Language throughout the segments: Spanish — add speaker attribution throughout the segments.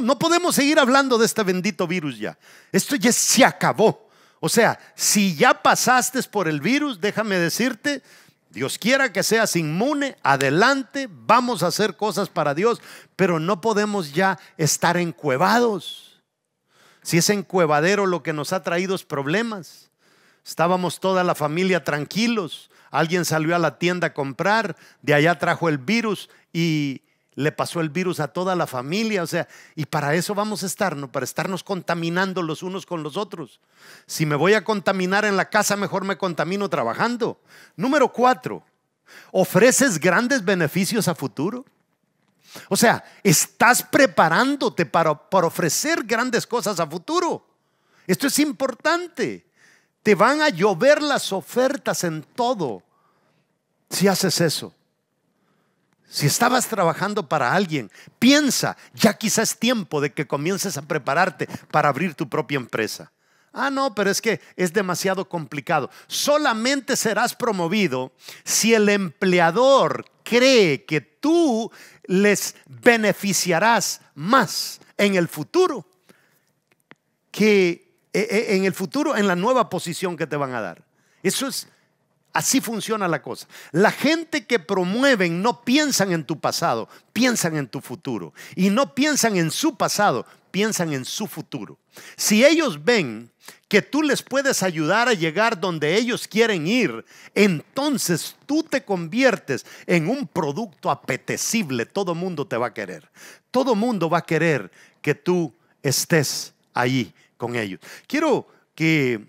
Speaker 1: No podemos seguir hablando de este bendito virus ya. Esto ya se acabó. O sea, si ya pasaste por el virus, déjame decirte, Dios quiera que seas inmune, adelante, vamos a hacer cosas para Dios, pero no podemos ya estar encuevados. Si es encuevadero lo que nos ha traído es problemas. Estábamos toda la familia tranquilos, alguien salió a la tienda a comprar, de allá trajo el virus y le pasó el virus a toda la familia, o sea, y para eso vamos a estar, ¿no? Para estarnos contaminando los unos con los otros. Si me voy a contaminar en la casa, mejor me contamino trabajando. Número cuatro, ofreces grandes beneficios a futuro. O sea, estás preparándote para, para ofrecer grandes cosas a futuro. Esto es importante. Te van a llover las ofertas en todo si haces eso. Si estabas trabajando para alguien, piensa, ya quizás es tiempo de que comiences a prepararte para abrir tu propia empresa. Ah, no, pero es que es demasiado complicado. Solamente serás promovido si el empleador cree que tú les beneficiarás más en el futuro que e, e, en el futuro en la nueva posición que te van a dar. Eso es Así funciona la cosa. La gente que promueven no piensan en tu pasado, piensan en tu futuro. Y no piensan en su pasado, piensan en su futuro. Si ellos ven que tú les puedes ayudar a llegar donde ellos quieren ir, entonces tú te conviertes en un producto apetecible. Todo mundo te va a querer. Todo mundo va a querer que tú estés ahí con ellos. Quiero que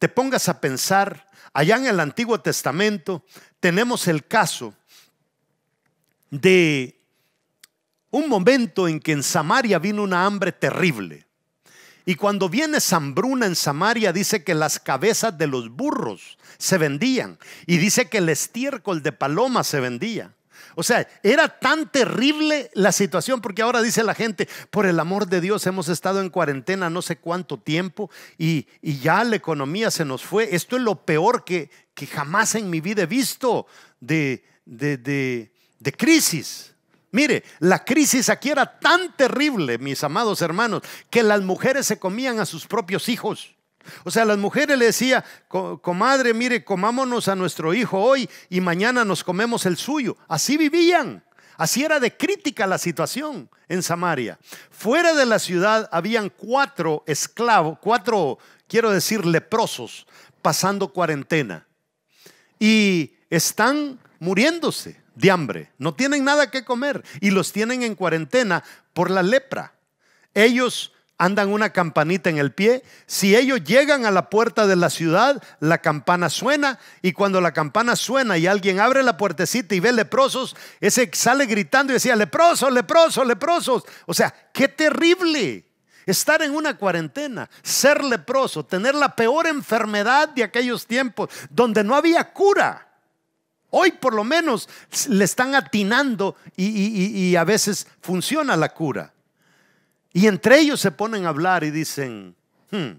Speaker 1: te pongas a pensar Allá en el Antiguo Testamento tenemos el caso de un momento en que en Samaria vino una hambre terrible. Y cuando viene sambruna en Samaria, dice que las cabezas de los burros se vendían. Y dice que el estiércol de paloma se vendía. O sea, era tan terrible la situación porque ahora dice la gente, por el amor de Dios hemos estado en cuarentena no sé cuánto tiempo y, ya la economía se nos fue. Esto es lo peor que, que jamás en mi vida he visto de crisis. Mire, la crisis aquí era tan terrible, mis amados hermanos, que las mujeres se comían a sus propios hijos. O sea, las mujeres le decía, comadre, mire, comámonos a nuestro hijo hoy y mañana nos comemos el suyo. Así vivían. Así era de crítica la situación en Samaria. Fuera de la ciudad habían cuatro esclavos, cuatro, quiero decir, leprosos pasando cuarentena. Y están muriéndose de hambre. No tienen nada que comer y los tienen en cuarentena por la lepra. Ellos andan una campanita en el pie. Si ellos llegan a la puerta de la ciudad, la campana suena y cuando la campana suena y alguien abre la puertecita y ve leprosos, ese sale gritando y decía, leproso, leproso, leprosos. O sea, qué terrible. Estar en una cuarentena, ser leproso, tener la peor enfermedad de aquellos tiempos, donde no había cura. Hoy por lo menos le están atinando y a veces funciona la cura. Y entre ellos se ponen a hablar y dicen, hmm,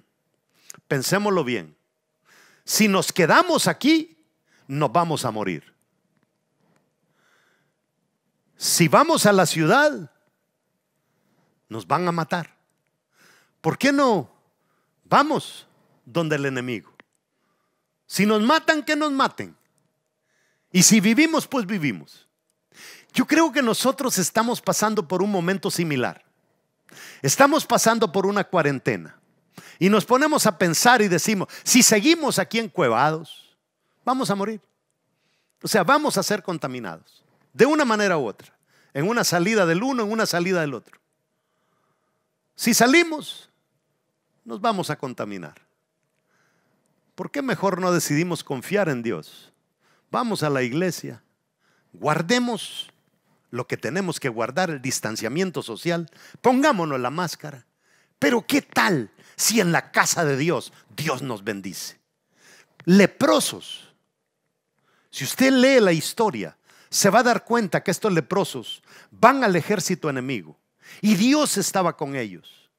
Speaker 1: pensémoslo bien, si nos quedamos aquí, nos vamos a morir. Si vamos a la ciudad, nos van a matar. ¿Por qué no vamos donde el enemigo? Si nos matan, que nos maten. Y si vivimos, pues vivimos. Yo creo que nosotros estamos pasando por un momento similar. Estamos pasando por una cuarentena y nos ponemos a pensar y decimos, si seguimos aquí encuevados, vamos a morir. O sea, vamos a ser contaminados, de una manera u otra, en una salida del uno, en una salida del otro. Si salimos, nos vamos a contaminar. ¿Por qué mejor no decidimos confiar en Dios? Vamos a la iglesia, guardemos lo que tenemos que guardar, el distanciamiento social, pongámonos la máscara. Pero ¿qué tal si en la casa de Dios Dios nos bendice? Leprosos. Si usted lee la historia, se va a dar cuenta que estos leprosos van al ejército enemigo y Dios estaba con ellos.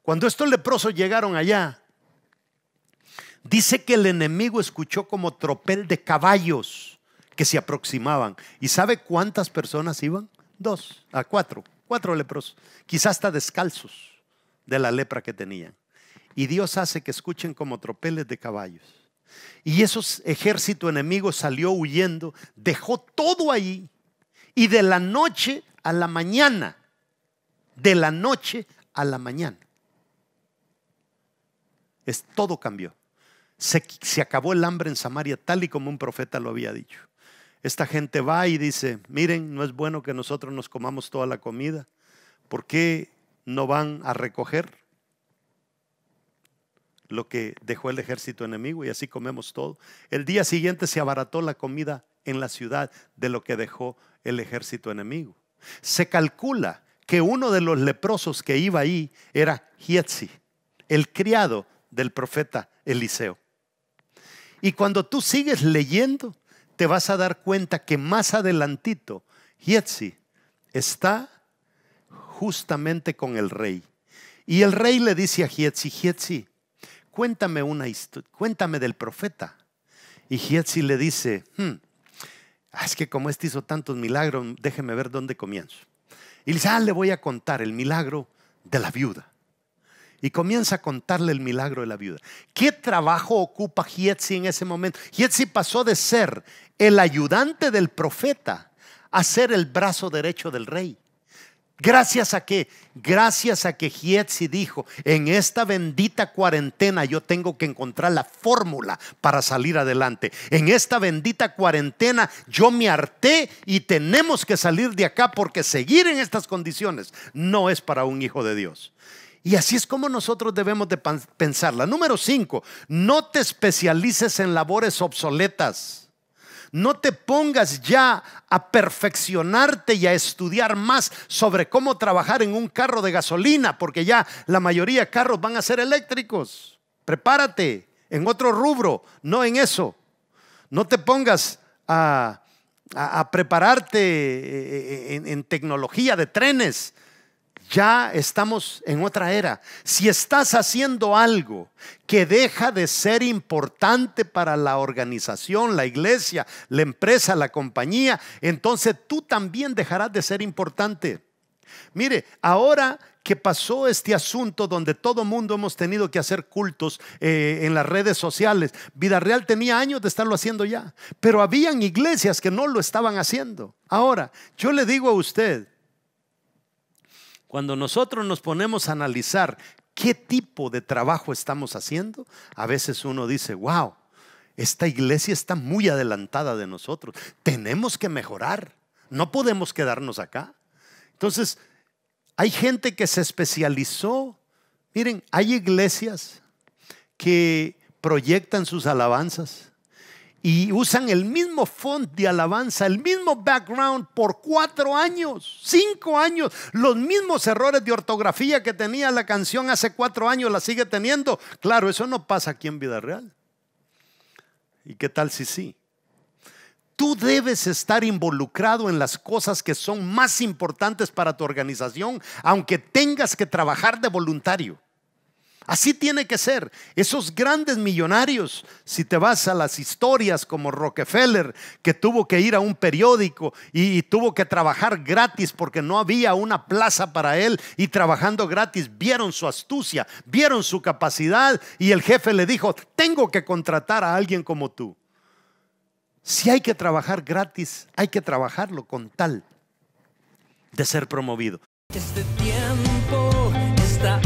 Speaker 1: Cuando estos leprosos llegaron allá, dice que el enemigo escuchó como tropel de caballos que se aproximaban. ¿Y sabe cuántas personas iban? Dos, a cuatro, cuatro lepros quizás hasta descalzos de la lepra que tenían. Y Dios hace que escuchen como tropeles de caballos. Y esos ejército enemigo salió huyendo, dejó todo ahí. Y de la noche a la mañana, de la noche a la mañana, es, todo cambió. se acabó el hambre en Samaria tal y como un profeta lo había dicho. Esta gente va y dice, miren, no es bueno que nosotros nos comamos toda la comida. ¿Por qué no van a recoger lo que dejó el ejército enemigo y así comemos todo? El día siguiente se abarató la comida en la ciudad de lo que dejó el ejército enemigo. Se calcula que uno de los leprosos que iba ahí era Hietzi, el criado del profeta Eliseo. Y cuando tú sigues leyendo, te vas a dar cuenta que más adelantito, Hietzi está justamente con el rey. Y el rey le dice a Hietzi, Hietzi, cuéntame una cuéntame del profeta. Y Hietzi le dice, hmm, ah, es que como este hizo tantos milagros, déjeme ver dónde comienzo. Y le dice, ah, le voy a contar el milagro de la viuda. Y comienza a contarle el milagro de la viuda. ¿Qué trabajo ocupa Hietzi en ese momento? Hietzi pasó de ser el ayudante del profeta a ser el brazo derecho del rey. Gracias a qué? gracias a que Gietzi dijo, en esta bendita cuarentena yo tengo que encontrar la fórmula para salir adelante. En esta bendita cuarentena yo me harté y tenemos que salir de acá porque seguir en estas condiciones no es para un hijo de Dios. Y así es como nosotros debemos de pensarla. Número cinco, no te especialices en labores obsoletas no te pongas ya a perfeccionarte y a estudiar más sobre cómo trabajar en un carro de gasolina, porque ya la mayoría de carros van a ser eléctricos. Prepárate en otro rubro, no en eso. No te pongas a, prepararte eh, eh, en tecnología de trenes, ya estamos en otra era. Si estás haciendo algo que deja de ser importante para la organización, la iglesia, la empresa, la compañía, entonces tú también dejarás de ser importante. Mire, ahora que pasó este asunto donde todo mundo hemos tenido que hacer cultos eh, en las redes sociales, Vida Real tenía años de estarlo haciendo ya, pero habían iglesias que no lo estaban haciendo. Ahora, yo le digo a usted, cuando nosotros nos ponemos a analizar qué tipo de trabajo estamos haciendo, a veces uno dice, wow, esta iglesia está muy adelantada de nosotros. Tenemos que mejorar. No podemos quedarnos acá. Entonces, hay gente que se especializó. Miren, hay iglesias que proyectan sus alabanzas y usan el mismo font de alabanza, el mismo background por cuatro años, cinco años, los mismos errores de ortografía que tenía la canción hace cuatro años, la sigue teniendo. Claro, eso no pasa aquí en vida real. ¿Y qué tal si sí? Tú debes estar involucrado en las cosas que son más importantes para tu organización, aunque tengas que trabajar de voluntario. Así tiene que ser. Esos grandes millonarios, si te vas a las historias como Rockefeller, que tuvo que ir a un periódico y, tuvo que trabajar gratis porque no había una plaza para él y trabajando gratis vieron su astucia, vieron su capacidad y el jefe le dijo, tengo que contratar a alguien como tú. Si hay que trabajar gratis, hay que trabajarlo con tal de ser promovido. Este tiempo está